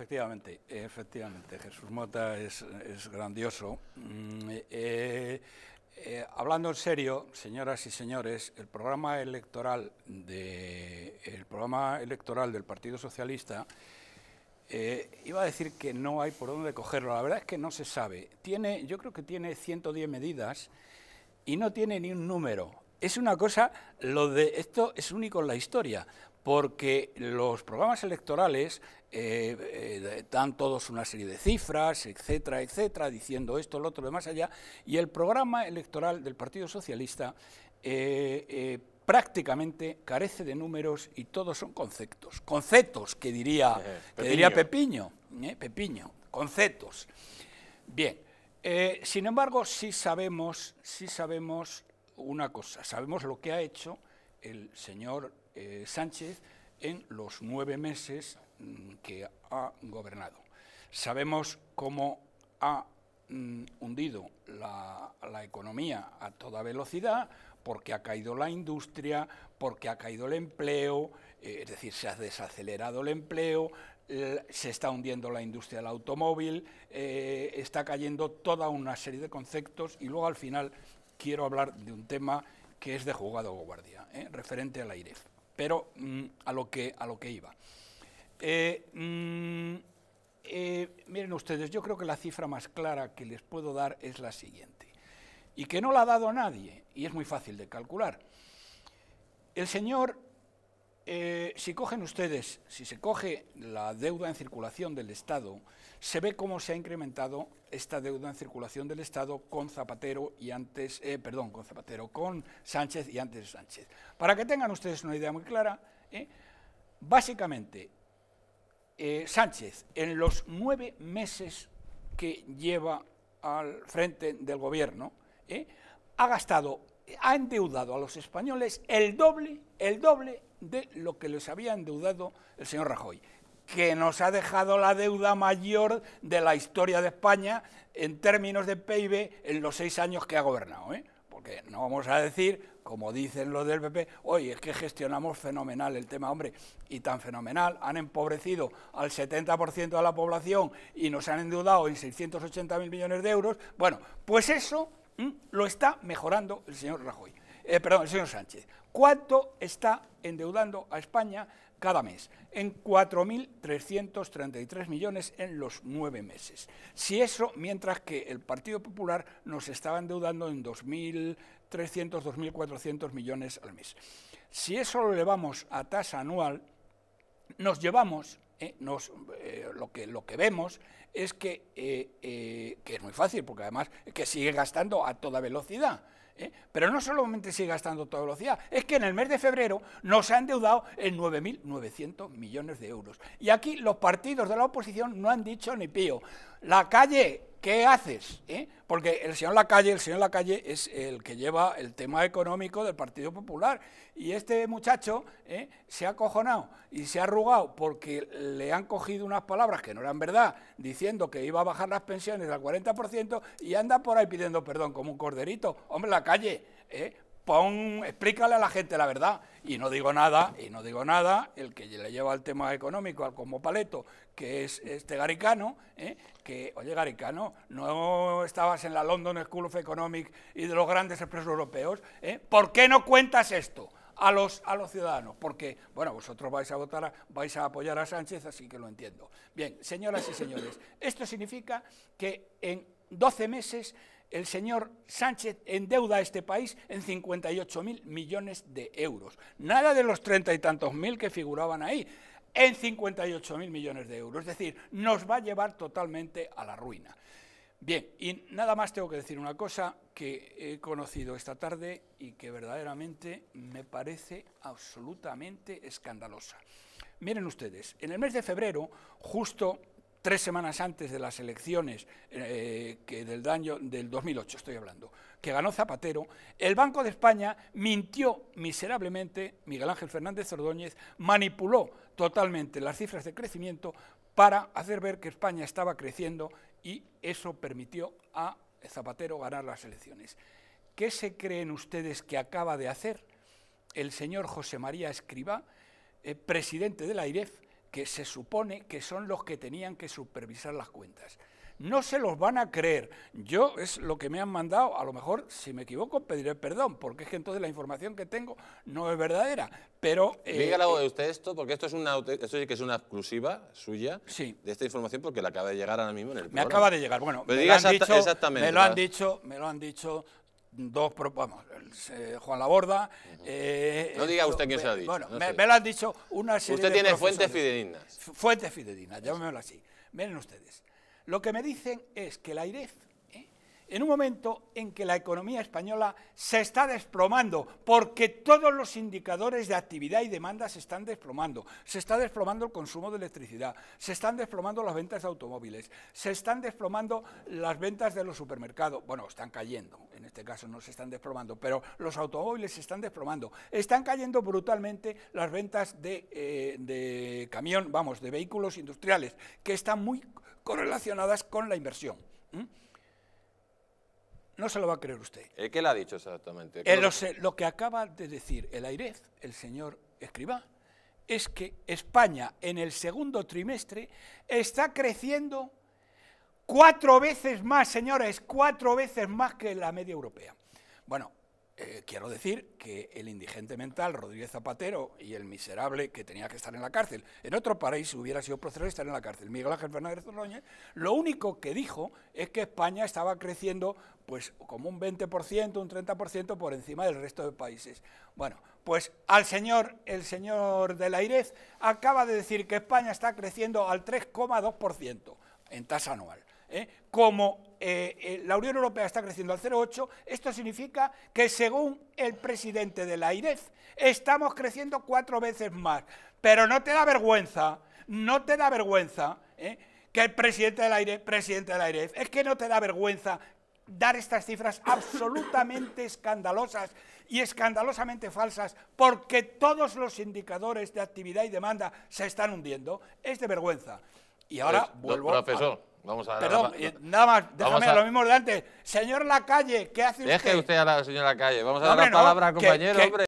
Efectivamente, efectivamente, Jesús Mota es, grandioso. Mm, eh, eh, eh, hablando en serio, señoras y señores, el programa electoral de, el programa electoral del Partido Socialista iba a decir que no hay por dónde cogerlo. La verdad es que no se sabe. Tiene, yo creo que tiene 110 medidas y no tiene ni un número. Es una cosa, lo de esto es único en la historia, porque los programas electorales eh, eh, dan todos una serie de cifras, etcétera, etcétera, diciendo esto, lo otro, lo demás allá, y el programa electoral del Partido Socialista eh, prácticamente carece de números y todos son conceptos, conceptos que diría, Pepiño. Que diría Pepiño, Pepiño, conceptos. Bien, sin embargo, sí sabemos, sí sabemos una cosa, sabemos lo que ha hecho, el señor eh, Sánchez en los nueve meses mm, que ha gobernado. Sabemos cómo ha mm, hundido la, economía a toda velocidad, porque ha caído la industria, porque ha caído el empleo, eh, es decir, se ha desacelerado el empleo, se está hundiendo la industria del automóvil, eh, está cayendo toda una serie de conceptos y luego al final quiero hablar de un tema que es de jugado guardia, ¿eh? referente al AIREF, Pero mm, a, lo que, a lo que iba. Eh, mm, eh, miren ustedes, yo creo que la cifra más clara que les puedo dar es la siguiente, y que no la ha dado nadie, y es muy fácil de calcular. El señor eh, si cogen ustedes, si se coge la deuda en circulación del Estado, se ve cómo se ha incrementado esta deuda en circulación del Estado con Zapatero y antes, eh, perdón, con Zapatero, con Sánchez y antes Sánchez. Para que tengan ustedes una idea muy clara, eh, básicamente Sánchez en los nueve meses que lleva al frente del gobierno ha gastado ha endeudado a los españoles el doble, el doble de lo que les había endeudado el señor Rajoy, que nos ha dejado la deuda mayor de la historia de España en términos de PIB en los seis años que ha gobernado. ¿eh? Porque no vamos a decir, como dicen los del PP, oye, es que gestionamos fenomenal el tema, hombre, y tan fenomenal, han empobrecido al 70% de la población y nos han endeudado en 680.000 millones de euros. Bueno, pues eso Mm, lo está mejorando el señor Rajoy. Eh, perdón, el señor Sánchez. ¿Cuánto está endeudando a España cada mes? En 4.333 millones en los nueve meses. Si eso, mientras que el Partido Popular nos estaba endeudando en 2.300, 2.400 millones al mes. Si eso lo elevamos a tasa anual, nos llevamos eh, eh, lo, que, lo que vemos es eh, que, es muy fácil, porque además que sigue gastando a toda velocidad. Pero no solamente sigue gastando a toda velocidad, es que en el mes de febrero nos ha endeudado en 9.900 millones de euros. Y aquí los partidos de la oposición no han dicho ni pío. La calle ¿qué haces? ¿Eh? Porque el señor Lacalle, el señor Lacalle es el que lleva el tema económico del Partido Popular. Y este muchacho ¿eh? se ha cojonado y se ha arrugado porque le han cogido unas palabras que no eran verdad, diciendo que iba a bajar las pensiones al 40% y anda por ahí pidiendo perdón como un corderito. Hombre, la calle! ¿eh? pon, explícale a la gente la verdad. Y no digo nada, y no digo nada, el que le lleva al tema económico, al paleto, que es este Garicano, ¿eh? que, oye Garicano, no estabas en la London School of Economics y de los grandes expresos europeos, ¿eh? ¿por qué no cuentas esto? A los, a los ciudadanos, porque, bueno, vosotros vais a votar, vais a apoyar a Sánchez, así que lo entiendo. Bien, señoras y señores, esto significa que en 12 meses el señor Sánchez endeuda a este país en 58.000 millones de euros. Nada de los treinta y tantos mil que figuraban ahí, en 58.000 millones de euros. Es decir, nos va a llevar totalmente a la ruina. Bien, y nada más tengo que decir una cosa que he conocido esta tarde y que verdaderamente me parece absolutamente escandalosa. Miren ustedes, en el mes de febrero, justo tres semanas antes de las elecciones eh, del año del 2008, estoy hablando, que ganó Zapatero, el Banco de España mintió miserablemente, Miguel Ángel Fernández Ordóñez manipuló totalmente las cifras de crecimiento para hacer ver que España estaba creciendo y eso permitió a Zapatero ganar las elecciones. ¿Qué se creen ustedes que acaba de hacer el señor José María Escriba, eh, presidente presidente la AIREF, que se supone que son los que tenían que supervisar las cuentas. No se los van a creer. Yo es lo que me han mandado, a lo mejor si me equivoco pediré perdón, porque es que entonces la información que tengo no es verdadera. Pero eh, Dígale algo eh, de usted esto, porque esto es una esto sí que es una exclusiva suya de esta información, porque la acaba de llegar ahora mismo en el. Me acaba de llegar. Bueno, me lo han dicho, me lo han dicho dos vamos, eh, Juan Laborda. Eh, no diga eh, usted quién se ha dicho. Bueno, me, lo han dicho una serie Usted tiene fuentes fidedignas. Fuentes fidedignas, así. Miren ustedes. Lo que me dicen es que la aire en un momento en que la economía española se está desplomando, porque todos los indicadores de actividad y demanda se están desplomando. Se está desplomando el consumo de electricidad, se están desplomando las ventas de automóviles, se están desplomando las ventas de los supermercados. Bueno, están cayendo, en este caso no se están desplomando, pero los automóviles se están desplomando. Están cayendo brutalmente las ventas de, eh, camión, vamos, de vehículos industriales, que están muy correlacionadas con la inversión. No se lo va a creer usted. Eh, ¿Qué le ha dicho exactamente? Eh, lo, que acaba de decir el Airez, el señor Escribá, es que España en el segundo trimestre está creciendo cuatro veces más, señores, cuatro veces más que la media europea. Bueno, eh, quiero decir que el indigente mental Rodríguez Zapatero y el miserable que tenía que estar en la cárcel, en otro país hubiera sido procesado estar en la cárcel, Miguel Ángel Fernández Ordóñez, lo único que dijo es que España estaba creciendo pues como un 20%, un 30% por encima del resto de países. Bueno, pues al señor, el señor de la acaba de decir que España está creciendo al 3,2% en tasa anual. ¿eh? Como eh, eh, la Unión Europea está creciendo al 0,8, esto significa que según el presidente de la IREF, estamos creciendo cuatro veces más. Pero no te da vergüenza, no te da vergüenza ¿eh? que el presidente de la IREF, presidente de la e es que no te da vergüenza dar estas cifras absolutamente escandalosas y escandalosamente falsas porque todos los indicadores de actividad y demanda se están hundiendo, es de vergüenza. Y ahora vuelvo profesor, a... Vamos a Perdón, la, eh, nada más, déjame a, lo mismo de antes. Señor Lacalle, ¿qué hace usted? Deje usted a la señora Lacalle. Vamos a dar la palabra, compañero,